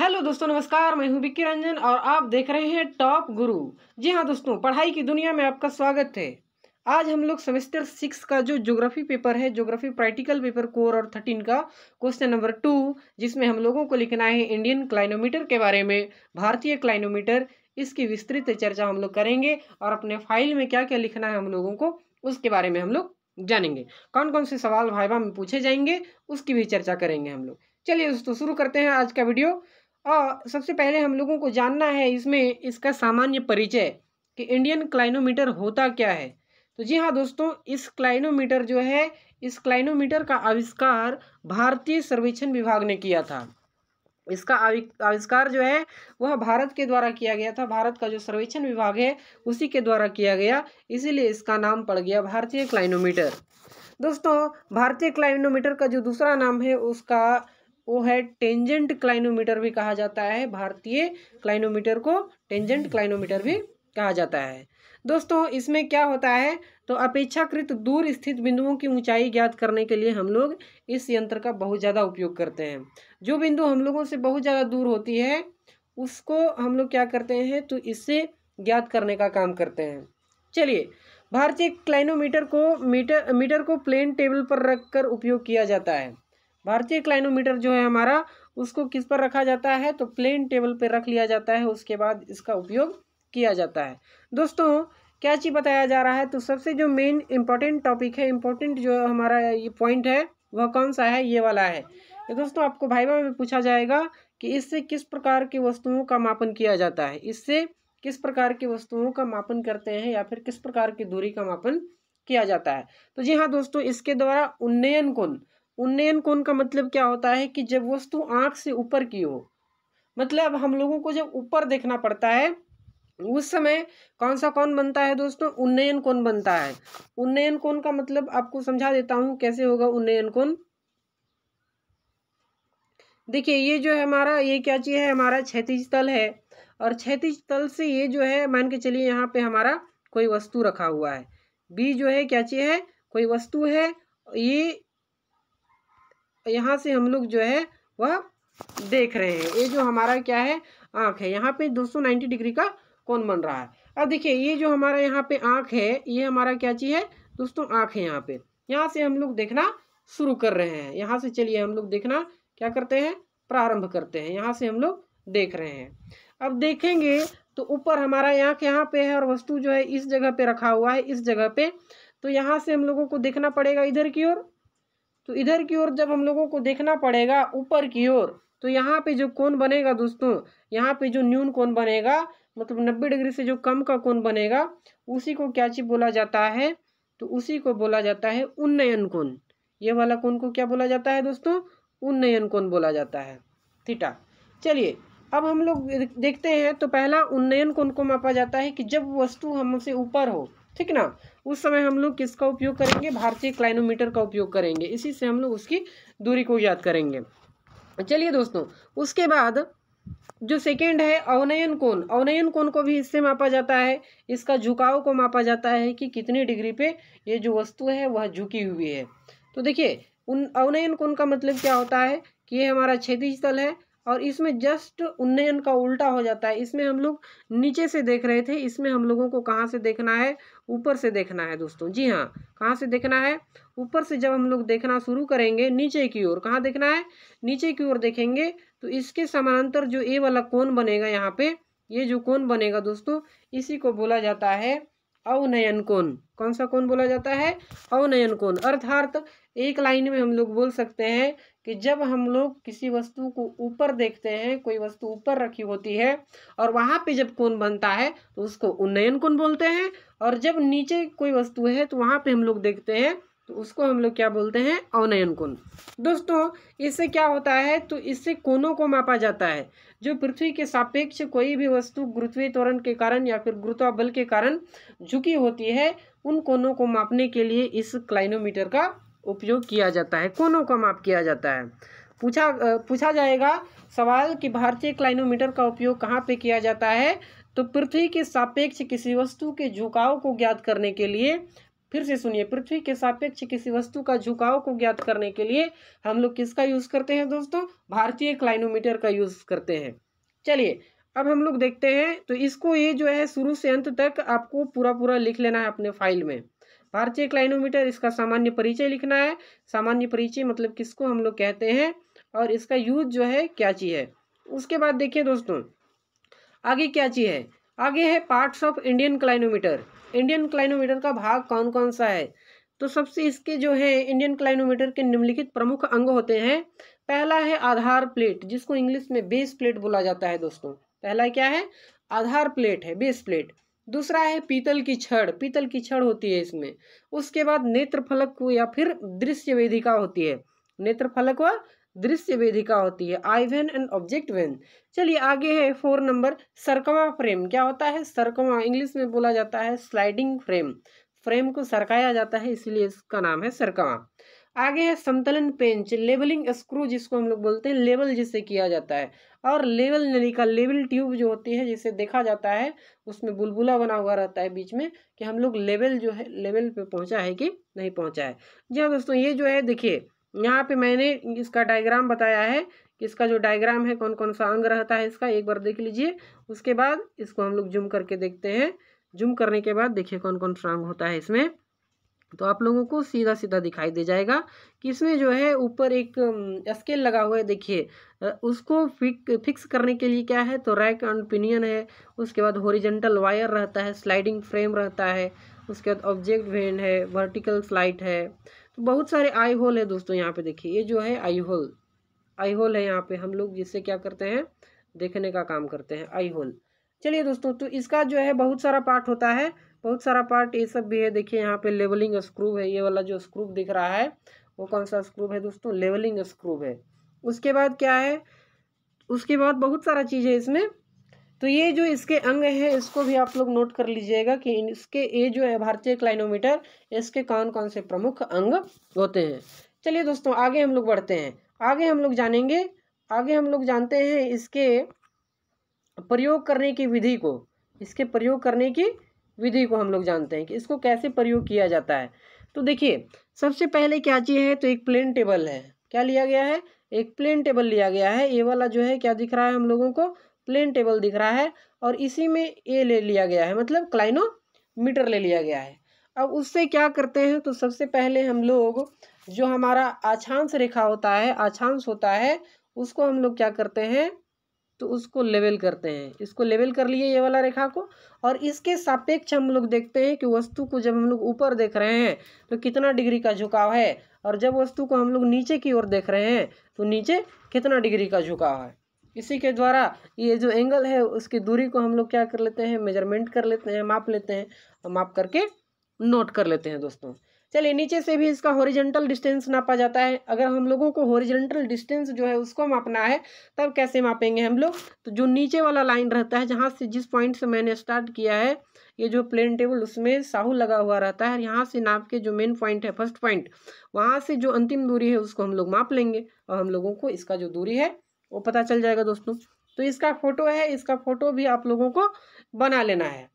hello दोस्तों नमस्कार मैं हूं विक्की रंजन और आप देख रहे हैं टॉप गुरु जी हाँ दोस्तों पढ़ाई की दुनिया में आपका स्वागत है आज हम लोग सेमेस्टर सिक्स का जो ज्योग्राफी पेपर है ज्योग्राफी प्रैक्टिकल पेपर कोर और थर्टीन का क्वेश्चन नंबर टू जिसमें हम लोगों को लिखना है इंडियन क्लाइनोमीटर के बारे में भारतीय क्लाइनोमीटर इसकी विस्तृत चर्चा हम लोग करेंगे और अपने फाइल में क्या क्या लिखना है हम लोगों को उसके बारे में हम लोग जानेंगे कौन कौन से सवाल भाई में पूछे जाएंगे उसकी भी चर्चा करेंगे हम लोग चलिए दोस्तों शुरू करते हैं आज का वीडियो और सबसे पहले हम लोगों को जानना है इसमें इसका सामान्य परिचय कि इंडियन क्लाइनोमीटर होता क्या है तो जी हाँ दोस्तों इस क्लाइनोमीटर जो है इस क्लाइनोमीटर का आविष्कार भारतीय सर्वेक्षण विभाग ने किया था इसका आविष्कार जो है वह भारत के द्वारा किया गया था भारत का जो सर्वेक्षण विभाग है उसी के द्वारा किया गया इसीलिए इसका नाम पड़ गया भारतीय क्लाइनोमीटर दोस्तों भारतीय क्लाइनोमीटर का जो दूसरा नाम है उसका वो है टेंजेंट क्लाइनोमीटर भी कहा जाता है भारतीय क्लाइनोमीटर को टेंजेंट क्लाइनोमीटर भी कहा जाता है दोस्तों इसमें क्या होता है तो अपेक्षाकृत दूर स्थित बिंदुओं की ऊंचाई ज्ञात करने के लिए हम लोग इस यंत्र का बहुत ज़्यादा उपयोग करते हैं जो बिंदु हम लोगों से बहुत ज़्यादा दूर होती है उसको हम लोग क्या करते हैं तो इससे ज्ञात करने का काम करते हैं चलिए भारतीय क्लाइनोमीटर को मीटर मीटर को प्लेन टेबल पर रखकर उपयोग किया जाता है भारतीय क्लाइनोमीटर जो है हमारा उसको किस पर रखा जाता है तो प्लेन टेबल पर रख लिया जाता है उसके बाद इसका उपयोग किया जाता है दोस्तों क्या चीज़ बताया जा रहा है तो सबसे जो मेन इम्पॉर्टेंट टॉपिक है इम्पोर्टेंट जो हमारा ये पॉइंट है वह कौन सा है ये वाला है तो दोस्तों आपको भाई भाई में पूछा जाएगा कि इससे किस प्रकार की वस्तुओं का मापन किया जाता है इससे किस प्रकार की वस्तुओं का मापन करते हैं या फिर किस प्रकार की दूरी का मापन किया जाता है तो जी हाँ दोस्तों इसके द्वारा उन्नयन कोण उन्नयन कोण का मतलब क्या होता है कि जब वस्तु आँख से ऊपर की हो मतलब हम लोगों को जब ऊपर देखना पड़ता है उस समय कौन सा कौन बनता है दोस्तों उन्नयन कोण बनता है उन्नयन कोण का मतलब आपको समझा देता हूँ कैसे होगा उन्नयन कोण देखिए ये जो है हमारा ये क्या चीज़ है हमारा क्षतिज तल है और क्षतिज तल से ये जो है मान के चलिए यहाँ पे हमारा कोई वस्तु रखा हुआ है बी जो है क्या चीज़ है कोई वस्तु है ये यहाँ से हम लोग जो है वह देख रहे हैं ये जो हमारा क्या है आँख है यहाँ पे 290 डिग्री का कौन बन रहा है अब देखिए ये जो हमारा यहाँ पे आँख है ये हमारा क्या चीज़ है दोस्तों आँख है यहाँ पे यहाँ से हम लोग देखना शुरू कर रहे हैं यहाँ से चलिए हम लोग देखना क्या करते हैं प्रारंभ करते हैं यहाँ से हम लोग देख रहे हैं अब देखेंगे तो ऊपर हमारा आँख यहाँ पे है और वस्तु जो है इस जगह पे रखा हुआ है इस जगह पे तो यहाँ से हम लोगों को देखना पड़ेगा इधर की ओर तो इधर की ओर जब हम लोगों को देखना पड़ेगा ऊपर की ओर तो यहाँ पे जो कोण बनेगा दोस्तों यहाँ पे जो न्यून कोण बनेगा मतलब नब्बे डिग्री से जो कम का कोण बनेगा उसी को क्या चीज बोला जाता है तो उसी को बोला जाता है उन्नयन कोण ये वाला कोण को क्या बोला जाता है दोस्तों उन्नयन कोण बोला जाता है थीटा चलिए अब हम लोग देखते हैं तो पहला उन्नयन कोण को मापा जाता है कि जब वस्तु हमसे ऊपर हो ठीक ना उस समय हम लोग किसका उपयोग करेंगे भारतीय क्लाइनोमीटर का उपयोग करेंगे इसी से हम लोग उसकी दूरी को याद करेंगे चलिए दोस्तों उसके बाद जो सेकेंड है अवनयन कोण अवनयन कोण को भी इससे मापा जाता है इसका झुकाव को मापा जाता है कि कितनी डिग्री पे ये जो वस्तु है वह झुकी हुई है तो देखिए उन अवनयन कोण का मतलब क्या होता है कि ये हमारा क्षेत्रीय तल है और इसमें जस्ट उन्नयन का उल्टा हो जाता है इसमें हम लोग नीचे से देख रहे थे इसमें हम लोगों को कहाँ से देखना है ऊपर से देखना है दोस्तों जी हाँ कहाँ से देखना है ऊपर से जब हम लोग देखना शुरू करेंगे नीचे की ओर कहाँ देखना है नीचे की ओर देखेंगे तो इसके समानांतर जो ए वाला कोन बनेगा यहाँ पे ये जो कोन बनेगा दोस्तों इसी को बोला जाता है अवनयन कोण कौन सा कोण बोला जाता है अवनयन कोण अर्थात एक लाइन में हम लोग बोल सकते हैं कि जब हम लोग किसी वस्तु को ऊपर देखते हैं कोई वस्तु ऊपर रखी होती है और वहाँ पे जब कोण बनता है तो उसको उन्नयन कोण बोलते हैं और जब नीचे कोई वस्तु है तो वहाँ पे हम लोग देखते हैं तो उसको हम लोग क्या बोलते हैं अवनयन कोण दोस्तों इससे क्या होता है तो इससे कोनों को मापा जाता है जो पृथ्वी के सापेक्ष कोई भी वस्तु गुरुत्वीय त्वरण के कारण या फिर गुरुत्वा बल के कारण झुकी होती है उन कोनों को मापने के लिए इस क्लाइनोमीटर का उपयोग किया जाता है कोनों का माप किया जाता है पूछा पूछा जाएगा सवाल कि भारतीय क्लाइनोमीटर का उपयोग कहाँ पे किया जाता है तो पृथ्वी के सापेक्ष किसी वस्तु के झुकाव को ज्ञात करने के लिए फिर से सुनिए पृथ्वी के सापेक्ष किसी वस्तु का झुकाव को ज्ञात करने के लिए हम लोग किसका यूज करते हैं दोस्तों भारतीय क्लाइनोमीटर का यूज करते हैं चलिए अब हम लोग देखते हैं तो इसको ये जो है शुरू से अंत तक आपको पूरा पूरा लिख लेना है अपने फाइल में भारतीय क्लाइनोमीटर इसका सामान्य परिचय लिखना है सामान्य परिचय मतलब किसको हम लोग कहते हैं और इसका यूज जो है क्या चीज़ है उसके बाद देखिए दोस्तों आगे क्या चीज़ है आगे है parts of Indian clinometer Indian clinometer का भाग कौन कौन सा है तो सबसे इसके जो है इंडियन क्लाइनोमीटर के निम्नलिखित प्रमुख अंग होते हैं पहला है आधार प्लेट जिसको इंग्लिश में बेस प्लेट बोला जाता है दोस्तों पहला क्या है आधार प्लेट है बेस प्लेट दूसरा है पीतल की छड़ पीतल की छड़ होती है इसमें उसके बाद नेत्र फलक या फिर दृश्य वेदिका होती है नेत्र फलक व दृश्य वेदिका होती है eye vane and object vane चलिए आगे है फोर नंबर सरकमा फ्रेम क्या होता है सरकमा इंग्लिश में बोला जाता है स्लाइडिंग फ्रेम फ्रेम को सरकाया जाता है इसलिए इसका नाम है सरकमा आगे है समतलन पेंच लेवलिंग स्क्रू जिसको हम लोग बोलते हैं लेवल जिसे किया जाता है और लेवल नली का लेवल ट्यूब जो होती है जिसे देखा जाता है उसमें बुलबुला बना हुआ रहता है बीच में कि हम लोग लेवल जो है लेवल पे पहुंचा है कि नहीं पहुंचा है जी हाँ दोस्तों ये जो है देखिए यहाँ पे मैंने इसका डायग्राम बताया है कि इसका जो डायग्राम है कौन कौन सा अंग रहता है इसका एक बार देख लीजिए उसके बाद इसको हम लोग जूम करके देखते हैं जूम करने के बाद देखिए कौन कौन सा अंग होता है इसमें तो आप लोगों को सीधा सीधा दिखाई दे जाएगा कि इसमें जो है ऊपर एक स्केल लगा हुआ है देखिए उसको फिक फिक्स करने के लिए क्या है तो रैक एंड पिनियन है उसके बाद होरिजेंटल वायर रहता है स्लाइडिंग फ्रेम रहता है उसके बाद ऑब्जेक्ट वेन है वर्टिकल स्लाइड है तो बहुत सारे आई होल है दोस्तों यहाँ पे देखिए ये जो है आई होल आई होल है यहाँ पे हम लोग जिससे क्या करते हैं देखने का काम करते हैं आई होल चलिए दोस्तों तो इसका जो है बहुत सारा पार्ट होता है बहुत सारा पार्ट ये सब भी है देखिए यहाँ पे लेवलिंग स्क्रूव है ये वाला जो स्क्रूव दिख रहा है वो कौन सा स्क्रूव है दोस्तों लेवलिंग स्क्रूव है उसके बाद क्या है उसके बाद बहुत सारा चीज़ है इसमें तो ये जो इसके अंग है इसको भी आप लोग नोट कर लीजिएगा कि इसके ये जो है भारतीय क्लाइनोमीटर इसके कौन कौन से प्रमुख अंग होते हैं चलिए दोस्तों आगे हम लोग बढ़ते हैं आगे हम लोग जानेंगे आगे हम लोग जानते हैं इसके प्रयोग करने की विधि को इसके प्रयोग करने की विधि को हम लोग जानते हैं कि इसको कैसे प्रयोग किया जाता है तो देखिए सबसे पहले क्या चीज़ है तो एक प्लेन टेबल है क्या लिया गया है एक प्लेन टेबल लिया गया है ये वाला जो है क्या दिख रहा है हम लोगों को प्लेन टेबल दिख रहा है और इसी में ए ले लिया गया है मतलब क्लाइनो मीटर ले लिया गया है अब उससे क्या करते हैं तो सबसे पहले हम लोग जो हमारा आछांश रेखा होता है आछांश होता है उसको हम लोग क्या करते हैं तो उसको लेवल करते हैं इसको लेवल कर लिए ये वाला रेखा को और इसके सापेक्ष हम लोग देखते हैं कि वस्तु को जब हम लोग ऊपर देख रहे हैं तो कितना डिग्री का झुकाव है और जब वस्तु को हम लोग नीचे की ओर देख रहे हैं तो नीचे कितना डिग्री का झुकाव है इसी के द्वारा ये जो एंगल है उसकी दूरी को हम लोग क्या कर लेते हैं मेजरमेंट कर लेते हैं माप लेते हैं और माप करके नोट कर लेते हैं दोस्तों चलिए नीचे से भी इसका हॉरिजेंटल डिस्टेंस नापा जाता है अगर हम लोगों को हॉरिजेंटल डिस्टेंस जो है उसको मापना है तब कैसे मापेंगे हम लोग तो जो नीचे वाला लाइन रहता है जहाँ से जिस पॉइंट से मैंने स्टार्ट किया है ये जो प्लेन टेबल उसमें साहू लगा हुआ रहता है यहाँ से नाप के जो मेन पॉइंट है फर्स्ट पॉइंट वहाँ से जो अंतिम दूरी है उसको हम लोग माप लेंगे और हम लोगों को इसका जो दूरी है वो पता चल जाएगा दोस्तों तो इसका फ़ोटो है इसका फ़ोटो भी आप लोगों को बना लेना है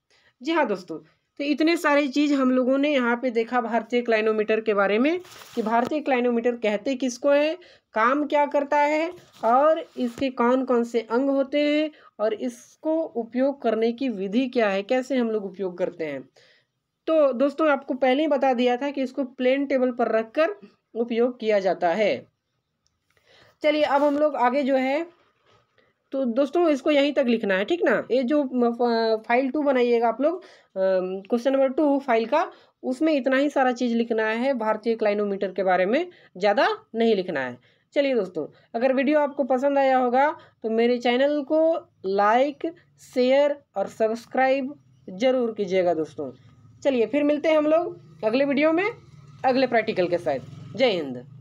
जी हाँ दोस्तों तो इतने सारी चीज़ हम लोगों ने यहाँ पे देखा भारतीय क्लाइनोमीटर के बारे में कि भारतीय क्लाइनोमीटर कहते किसको है काम क्या करता है और इसके कौन कौन से अंग होते हैं और इसको उपयोग करने की विधि क्या है कैसे हम लोग उपयोग करते हैं तो दोस्तों आपको पहले ही बता दिया था कि इसको प्लेन टेबल पर रख कर उपयोग किया जाता है चलिए अब हम लोग आगे जो है तो दोस्तों इसको यहीं तक लिखना है ठीक ना ये जो फाइल टू बनाइएगा आप लोग क्वेश्चन नंबर टू फाइल का उसमें इतना ही सारा चीज़ लिखना है भारतीय क्लाइनोमीटर के बारे में ज़्यादा नहीं लिखना है चलिए दोस्तों अगर वीडियो आपको पसंद आया होगा तो मेरे चैनल को लाइक शेयर और सब्सक्राइब ज़रूर कीजिएगा दोस्तों चलिए फिर मिलते हैं हम लोग अगले वीडियो में अगले प्रैक्टिकल के साथ जय हिंद